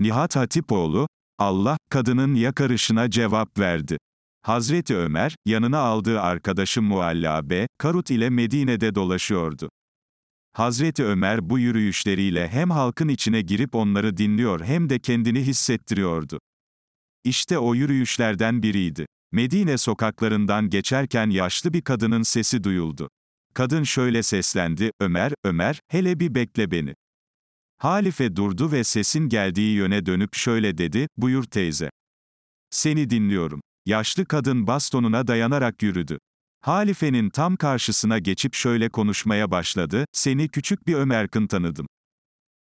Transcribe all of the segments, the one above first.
Nihat Hatipoğlu, Allah, kadının yakarışına cevap verdi. Hazreti Ömer, yanına aldığı arkadaşı Mualla B. Karut ile Medine'de dolaşıyordu. Hazreti Ömer bu yürüyüşleriyle hem halkın içine girip onları dinliyor hem de kendini hissettiriyordu. İşte o yürüyüşlerden biriydi. Medine sokaklarından geçerken yaşlı bir kadının sesi duyuldu. Kadın şöyle seslendi, Ömer, Ömer, hele bir bekle beni. Halife durdu ve sesin geldiği yöne dönüp şöyle dedi, buyur teyze. Seni dinliyorum. Yaşlı kadın bastonuna dayanarak yürüdü. Halifenin tam karşısına geçip şöyle konuşmaya başladı, seni küçük bir Ömerk'ın tanıdım.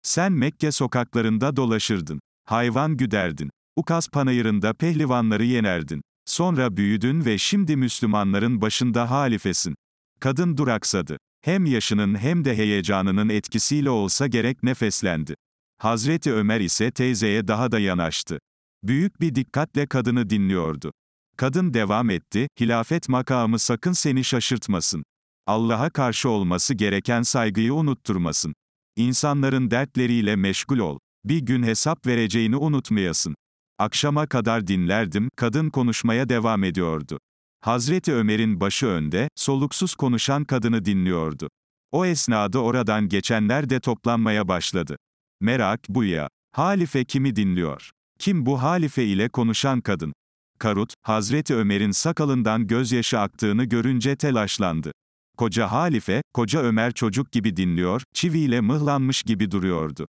Sen Mekke sokaklarında dolaşırdın. Hayvan güderdin. Ukaz panayırında pehlivanları yenerdin. Sonra büyüdün ve şimdi Müslümanların başında halifesin. Kadın duraksadı. Hem yaşının hem de heyecanının etkisiyle olsa gerek nefeslendi. Hazreti Ömer ise teyzeye daha da yanaştı. Büyük bir dikkatle kadını dinliyordu. Kadın devam etti, hilafet makamı sakın seni şaşırtmasın. Allah'a karşı olması gereken saygıyı unutturmasın. İnsanların dertleriyle meşgul ol. Bir gün hesap vereceğini unutmayasın. Akşama kadar dinlerdim, kadın konuşmaya devam ediyordu. Hazreti Ömer'in başı önde, soluksuz konuşan kadını dinliyordu. O esnada oradan geçenler de toplanmaya başladı. Merak bu ya. Halife kimi dinliyor? Kim bu halife ile konuşan kadın? Karut, Hazreti Ömer'in sakalından gözyaşı aktığını görünce telaşlandı. Koca halife, koca Ömer çocuk gibi dinliyor, çiviyle mıhlanmış gibi duruyordu.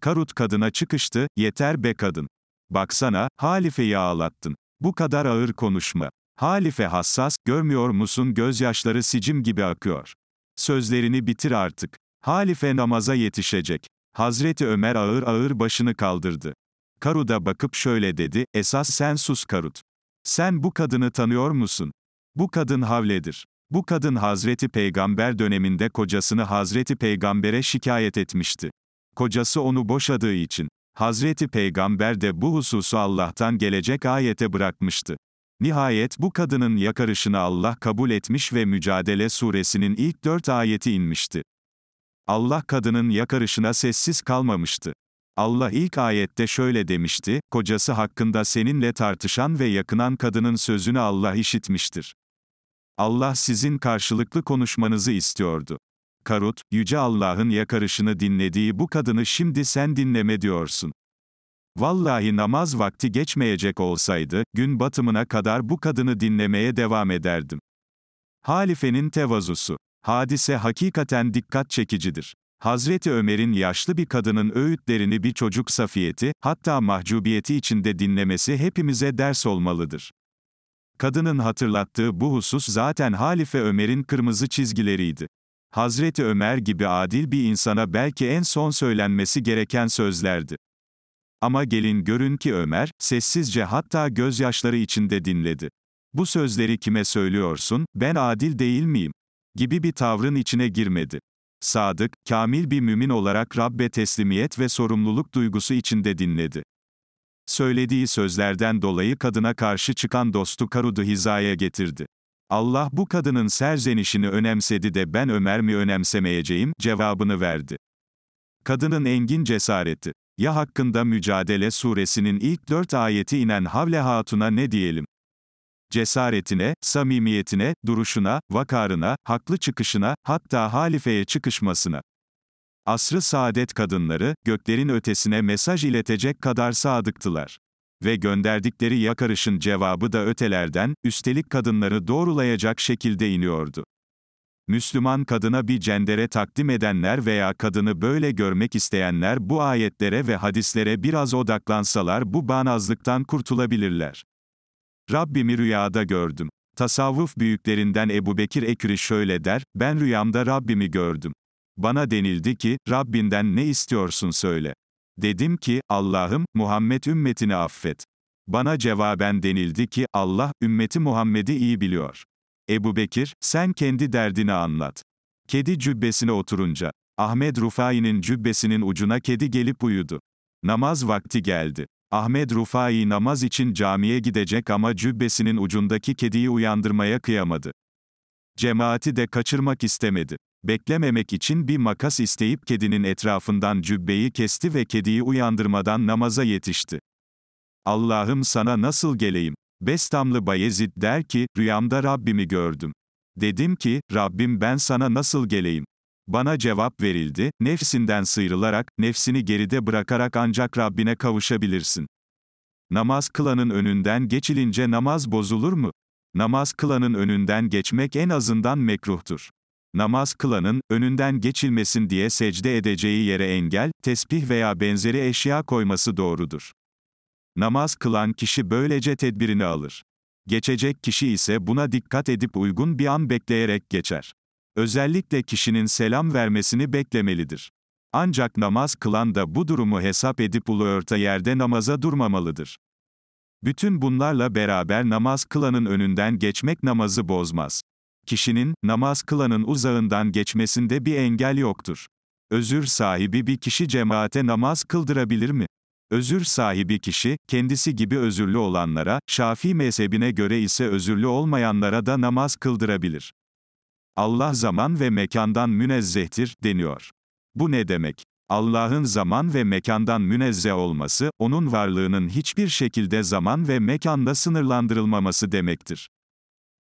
Karut kadına çıkıştı, yeter be kadın. Baksana, halifeyi ağlattın. Bu kadar ağır konuşma. Halife hassas, görmüyor musun gözyaşları sicim gibi akıyor. Sözlerini bitir artık. Halife namaza yetişecek. Hazreti Ömer ağır ağır başını kaldırdı. Karu da bakıp şöyle dedi, esas sen sus Karut. Sen bu kadını tanıyor musun? Bu kadın Havle'dir. Bu kadın Hazreti Peygamber döneminde kocasını Hazreti Peygamber'e şikayet etmişti. Kocası onu boşadığı için. Hazreti Peygamber de bu hususu Allah'tan gelecek ayete bırakmıştı. Nihayet bu kadının yakarışını Allah kabul etmiş ve Mücadele suresinin ilk dört ayeti inmişti. Allah kadının yakarışına sessiz kalmamıştı. Allah ilk ayette şöyle demişti, kocası hakkında seninle tartışan ve yakınan kadının sözünü Allah işitmiştir. Allah sizin karşılıklı konuşmanızı istiyordu. Karut, Yüce Allah'ın yakarışını dinlediği bu kadını şimdi sen dinleme diyorsun. Vallahi namaz vakti geçmeyecek olsaydı, gün batımına kadar bu kadını dinlemeye devam ederdim. Halifenin tevazusu. Hadise hakikaten dikkat çekicidir. Hazreti Ömer'in yaşlı bir kadının öğütlerini bir çocuk safiyeti, hatta mahcubiyeti içinde dinlemesi hepimize ders olmalıdır. Kadının hatırlattığı bu husus zaten Halife Ömer'in kırmızı çizgileriydi. Hazreti Ömer gibi adil bir insana belki en son söylenmesi gereken sözlerdi. Ama gelin görün ki Ömer, sessizce hatta gözyaşları içinde dinledi. Bu sözleri kime söylüyorsun, ben adil değil miyim? gibi bir tavrın içine girmedi. Sadık, kamil bir mümin olarak Rabbe teslimiyet ve sorumluluk duygusu içinde dinledi. Söylediği sözlerden dolayı kadına karşı çıkan dostu Karud'u hizaya getirdi. Allah bu kadının serzenişini önemsedi de ben Ömer mi önemsemeyeceğim, cevabını verdi. Kadının engin cesareti. Ya hakkında Mücadele suresinin ilk dört ayeti inen Havle Hatun'a ne diyelim? Cesaretine, samimiyetine, duruşuna, vakarına, haklı çıkışına, hatta halifeye çıkışmasına. Asrı saadet kadınları, göklerin ötesine mesaj iletecek kadar sadıktılar. Ve gönderdikleri yakarışın cevabı da ötelerden, üstelik kadınları doğrulayacak şekilde iniyordu. Müslüman kadına bir cendere takdim edenler veya kadını böyle görmek isteyenler bu ayetlere ve hadislere biraz odaklansalar bu bağnazlıktan kurtulabilirler. Rabbimi rüyada gördüm. Tasavvuf büyüklerinden Ebu Bekir Ekri şöyle der, ben rüyamda Rabbimi gördüm. Bana denildi ki, Rabbinden ne istiyorsun söyle. Dedim ki, Allah'ım, Muhammed ümmetini affet. Bana cevaben denildi ki, Allah, ümmeti Muhammed'i iyi biliyor. Ebu Bekir, sen kendi derdini anlat. Kedi cübbesine oturunca, Ahmet Rufai'nin cübbesinin ucuna kedi gelip uyudu. Namaz vakti geldi. Ahmet Rufai namaz için camiye gidecek ama cübbesinin ucundaki kediyi uyandırmaya kıyamadı. Cemaati de kaçırmak istemedi. Beklememek için bir makas isteyip kedinin etrafından cübbeyi kesti ve kediyi uyandırmadan namaza yetişti. Allah'ım sana nasıl geleyim? Bestamlı Bayezid der ki, rüyamda Rabbimi gördüm. Dedim ki, Rabbim ben sana nasıl geleyim? Bana cevap verildi, nefsinden sıyrılarak, nefsini geride bırakarak ancak Rabbine kavuşabilirsin. Namaz kılanın önünden geçilince namaz bozulur mu? Namaz kılanın önünden geçmek en azından mekruhtur. Namaz kılanın, önünden geçilmesin diye secde edeceği yere engel, tesbih veya benzeri eşya koyması doğrudur. Namaz kılan kişi böylece tedbirini alır. Geçecek kişi ise buna dikkat edip uygun bir an bekleyerek geçer. Özellikle kişinin selam vermesini beklemelidir. Ancak namaz kılan da bu durumu hesap edip ulu örta yerde namaza durmamalıdır. Bütün bunlarla beraber namaz kılanın önünden geçmek namazı bozmaz. Kişinin, namaz kılanın uzağından geçmesinde bir engel yoktur. Özür sahibi bir kişi cemaate namaz kıldırabilir mi? Özür sahibi kişi, kendisi gibi özürlü olanlara, Şafii mezhebine göre ise özürlü olmayanlara da namaz kıldırabilir. Allah zaman ve mekandan münezzehtir, deniyor. Bu ne demek? Allah'ın zaman ve mekandan münezzeh olması, onun varlığının hiçbir şekilde zaman ve mekanda sınırlandırılmaması demektir.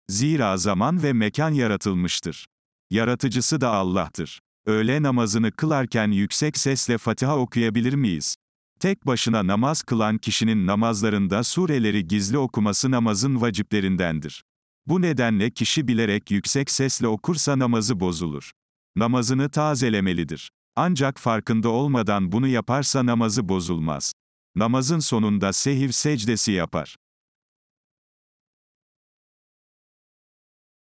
Zira zaman ve mekan yaratılmıştır. Yaratıcısı da Allah'tır. Öğle namazını kılarken yüksek sesle Fatiha okuyabilir miyiz? Tek başına namaz kılan kişinin namazlarında sureleri gizli okuması namazın vaciplerindendir. Bu nedenle kişi bilerek yüksek sesle okursa namazı bozulur. Namazını tazelemelidir. Ancak farkında olmadan bunu yaparsa namazı bozulmaz. Namazın sonunda sehiv secdesi yapar.